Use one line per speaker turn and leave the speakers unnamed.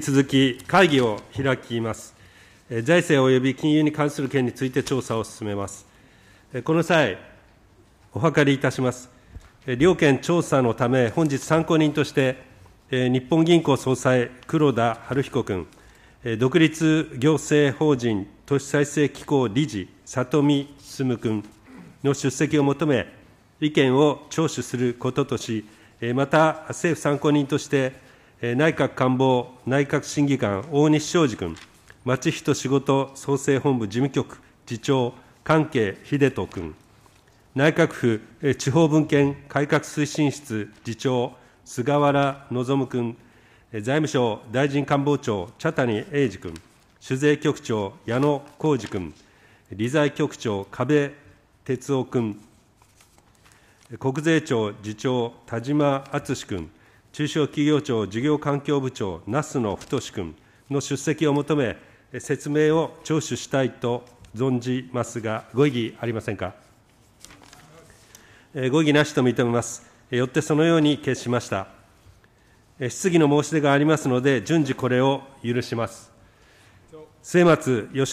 続き会議を開きます。財政及び金融に関する件について調査を進めます。この際、お諮りいたします。両県調査のため、本日参考人として、日本銀行総裁、黒田晴彦君、独立行政法人都市再生機構理事、里見進君の出席を求め、意見を聴取することとし、また政府参考人として、内閣官房内閣審議官、大西昭司君、町人仕事創生本部事務局次長、関係秀人君、内閣府地方文献改革推進室次長、菅原望君、財務省大臣官房長、茶谷英二君、酒税局長、矢野浩二君、理財局長、加部哲夫君、国税庁次長、田島敦君、中小企業庁事業環境部長、那須野太君の出席を求め、説明を聴取したいと存じますが、ご異議ありませんか。ご異議なしと認めます。よってそのように決しました。質疑の申し出がありますので、順次これを許します。末松義